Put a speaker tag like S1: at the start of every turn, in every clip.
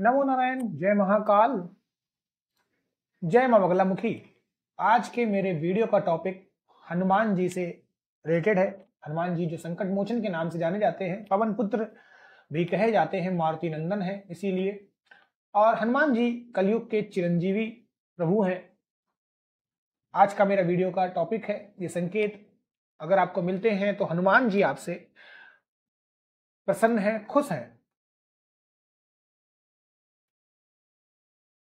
S1: नमो नारायण जय महाकाल जय मां बगलामुखी आज के मेरे वीडियो का टॉपिक हनुमान जी से रिलेटेड है हनुमान जी जो संकट मोचन के नाम से जाने जाते हैं पवन पुत्र भी कहे जाते हैं मारुति नंदन है इसीलिए और हनुमान जी कलयुग के चिरंजीवी प्रभु हैं आज का मेरा वीडियो का टॉपिक है ये संकेत अगर आपको मिलते हैं तो हनुमान जी आपसे प्रसन्न है खुश हैं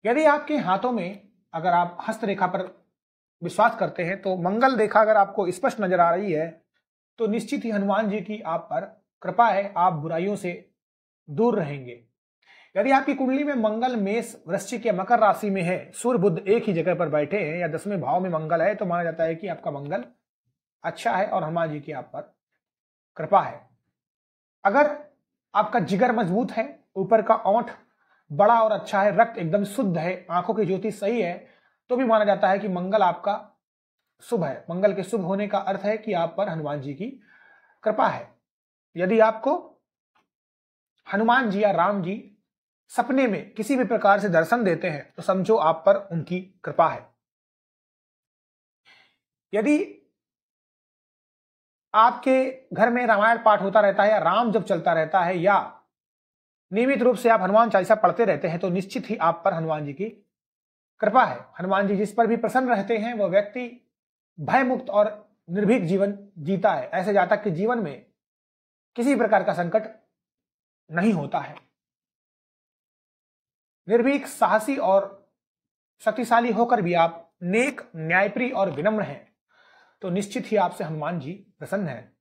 S2: यदि आपके हाथों में अगर आप
S1: हस्तरेखा पर विश्वास करते हैं तो मंगल रेखा अगर आपको स्पष्ट नजर आ रही है तो निश्चित ही हनुमान जी की आप पर कृपा है आप बुराइयों से दूर रहेंगे यदि आपकी कुंडली में मंगल मेष वृश्चिक या मकर राशि में है सूर्य बुद्ध एक ही जगह पर बैठे हैं या दसवें भाव में मंगल है तो माना जाता है कि आपका मंगल अच्छा है और हनुमान जी की आप पर कृपा है अगर आपका जिगर मजबूत है ऊपर का ओंठ बड़ा और अच्छा है रक्त एकदम शुद्ध है आंखों की ज्योति सही है तो भी माना जाता है कि मंगल आपका शुभ है मंगल के शुभ होने का अर्थ है कि आप पर हनुमान जी की कृपा है यदि आपको हनुमान जी या राम जी सपने में किसी भी प्रकार से दर्शन देते हैं तो समझो आप पर उनकी कृपा
S2: है यदि
S1: आपके घर में रामायण पाठ होता रहता है या राम जब चलता रहता है या नियमित रूप से आप हनुमान चालीसा पढ़ते रहते हैं तो निश्चित ही आप पर हनुमान जी की कृपा है हनुमान जी जिस पर भी प्रसन्न रहते हैं वह व्यक्ति भयमुक्त और निर्भीक जीवन जीता है ऐसे जातक के जीवन में किसी प्रकार का संकट नहीं होता है निर्भीक साहसी और शक्तिशाली होकर भी आप नेक न्यायप्रिय और विनम्र हैं तो निश्चित ही आपसे हनुमान जी प्रसन्न हैं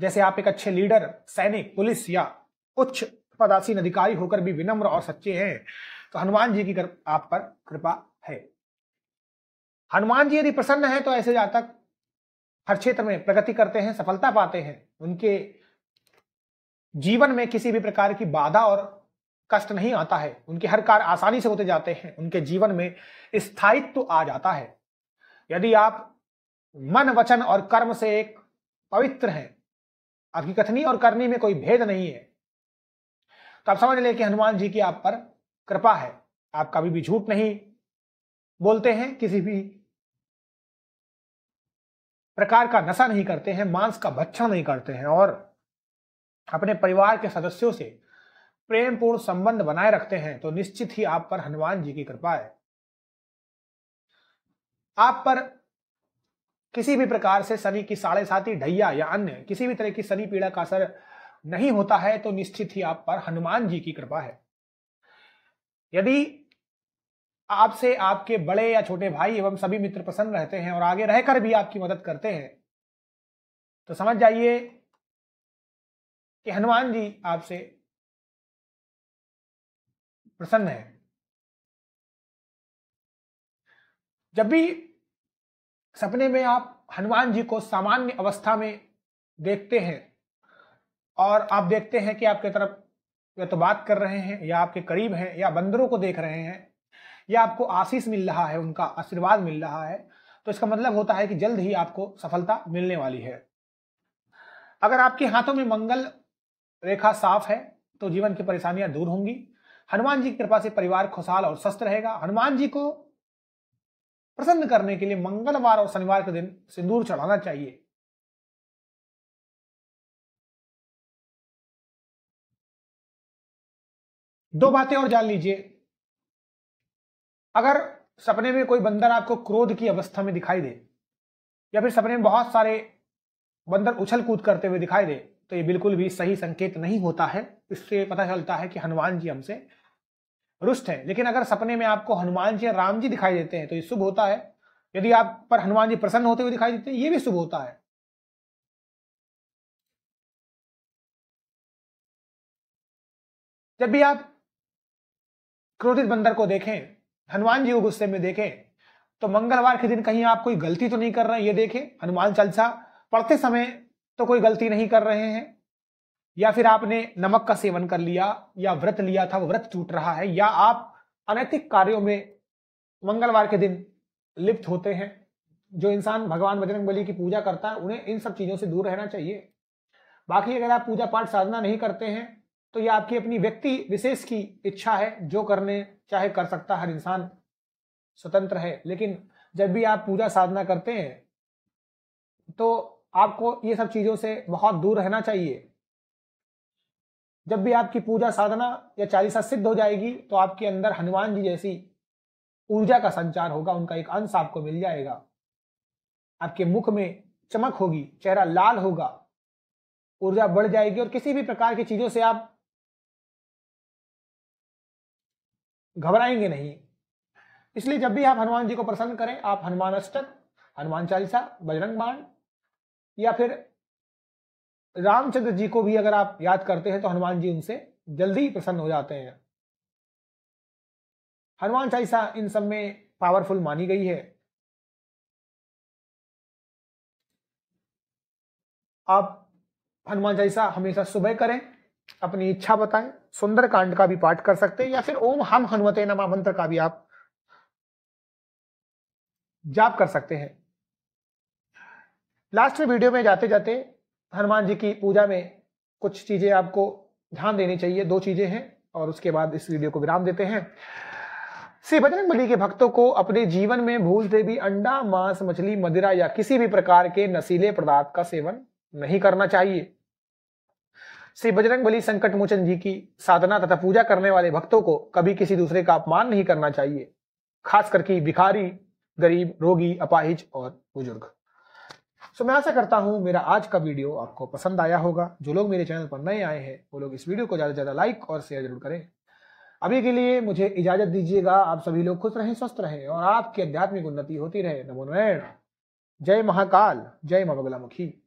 S1: जैसे आप एक अच्छे लीडर सैनिक पुलिस या उच्च पदासीन अधिकारी होकर भी विनम्र और सच्चे हैं तो हनुमान जी की कर, आप पर कृपा है हनुमान जी यदि प्रसन्न है तो ऐसे जातक हर क्षेत्र में प्रगति करते हैं सफलता पाते हैं उनके जीवन में किसी भी प्रकार की बाधा और कष्ट नहीं आता है उनके हर कार्य आसानी से होते जाते हैं उनके जीवन में स्थायित्व तो आ जाता है यदि आप मन वचन और कर्म से एक पवित्र हैं आपकी कथनी और करनी में कोई भेद नहीं है तो आप समझ लें कि हनुमान जी की आप पर कृपा है आप कभी भी झूठ नहीं बोलते हैं किसी भी प्रकार का नशा नहीं करते हैं मांस का भक्षण नहीं करते हैं और अपने परिवार के सदस्यों से प्रेम पूर्ण संबंध बनाए रखते हैं तो निश्चित ही आप पर हनुमान जी की कृपा है आप पर किसी भी प्रकार से शनि की साढ़े साथी ढैया या अन्य किसी भी तरह की शनि पीड़ा का असर नहीं होता है तो निश्चित ही आप पर हनुमान जी की कृपा है यदि आपसे आपके बड़े या छोटे भाई एवं सभी मित्र प्रसन्न रहते हैं और आगे रहकर भी आपकी मदद करते हैं तो समझ
S2: जाइए कि हनुमान जी आपसे प्रसन्न है
S1: जब भी सपने में आप हनुमान जी को सामान्य अवस्था में देखते हैं और आप देखते हैं कि आपके तरफ या तो बात कर रहे हैं या आपके करीब हैं या बंदरों को देख रहे हैं या आपको आशीष मिल रहा है उनका आशीर्वाद मिल रहा है तो इसका मतलब होता है कि जल्द ही आपको सफलता मिलने वाली है अगर आपके हाथों में मंगल रेखा साफ है तो जीवन की परेशानियां दूर होंगी हनुमान जी की कृपा से परिवार खुशहाल और स्वस्थ रहेगा हनुमान जी को प्रसन्न करने के लिए मंगलवार और शनिवार के दिन सिंदूर चढ़ाना चाहिए दो बातें और जान लीजिए अगर सपने में कोई बंदर आपको क्रोध की अवस्था में दिखाई दे या फिर सपने में बहुत सारे बंदर उछल कूद करते हुए दिखाई दे तो ये बिल्कुल भी सही संकेत नहीं होता है इससे पता चलता है कि हनुमान जी हमसे रुष्ट है लेकिन अगर सपने में आपको हनुमान जी या राम जी दिखाई देते हैं तो ये शुभ होता है यदि आप पर हनुमान जी प्रसन्न होते हुए दिखाई देते हैं ये भी शुभ होता है जब भी आप क्रोधित बंदर को देखें हनुमान जी को गुस्से में देखें तो मंगलवार के दिन कहीं आप कोई गलती तो नहीं कर रहे हैं ये देखें हनुमान चालीसा पढ़ते समय तो कोई गलती नहीं कर रहे हैं या फिर आपने नमक का सेवन कर लिया या व्रत लिया था वो व्रत टूट रहा है या आप अनैतिक कार्यों में मंगलवार के दिन लिप्त होते हैं जो इंसान भगवान बजरंग बली की पूजा करता है उन्हें इन सब चीजों से दूर रहना चाहिए बाकी अगर आप पूजा पाठ साधना नहीं करते हैं तो यह आपकी अपनी व्यक्ति विशेष की इच्छा है जो करने चाहे कर सकता हर इंसान स्वतंत्र है लेकिन जब भी आप पूजा साधना करते हैं तो आपको ये सब चीजों से बहुत दूर रहना चाहिए जब भी आपकी पूजा साधना या चालीसा सिद्ध हो जाएगी तो आपके अंदर हनुमान जी जैसी ऊर्जा का संचार होगा उनका एक अंश आपको मिल जाएगा आपके मुख में चमक होगी चेहरा लाल होगा ऊर्जा बढ़ जाएगी और किसी भी प्रकार की चीजों से आप घबराएंगे नहीं इसलिए जब भी आप हनुमान जी को प्रसन्न करें आप हनुमान अष्टक हनुमान चालीसा बजरंग बाण या फिर रामचंद्र जी को भी अगर आप याद करते हैं तो हनुमान जी उनसे जल्दी ही प्रसन्न हो जाते हैं हनुमान चालीसा इन सब में पावरफुल मानी गई है आप हनुमान चालीसा हमेशा सुबह करें अपनी इच्छा बताएं सुंदर कांड का भी पाठ कर सकते हैं या फिर ओम हम हनुमते नमा मंत्र का भी आप जाप कर सकते हैं लास्ट में वीडियो में जाते जाते हनुमान जी की पूजा में कुछ चीजें आपको ध्यान देनी चाहिए दो चीजें हैं और उसके बाद इस वीडियो को विराम देते हैं श्री बजरंग बली के भक्तों को अपने जीवन में भूलते भी अंडा मांस मछली मदिरा या किसी भी प्रकार के नशीले पदार्थ का सेवन नहीं करना चाहिए श्री बजरंग बली संकट मोचन जी की साधना तथा पूजा करने वाले भक्तों को कभी किसी दूसरे का अपमान नहीं करना चाहिए खास करके भिखारी गरीब रोगी अपाहिज और बुजुर्ग सो मैं आशा करता हूँ मेरा आज का वीडियो आपको पसंद आया होगा जो लोग मेरे चैनल पर नए आए हैं वो लोग इस वीडियो को ज़्यादा से ज़्यादा लाइक और शेयर जरूर करें अभी के लिए मुझे इजाजत दीजिएगा आप सभी लोग खुश रहें स्वस्थ रहें और आपकी आध्यात्मिक उन्नति होती रहे नमोनारायण जय महाकाल जय माँ बगलामुखी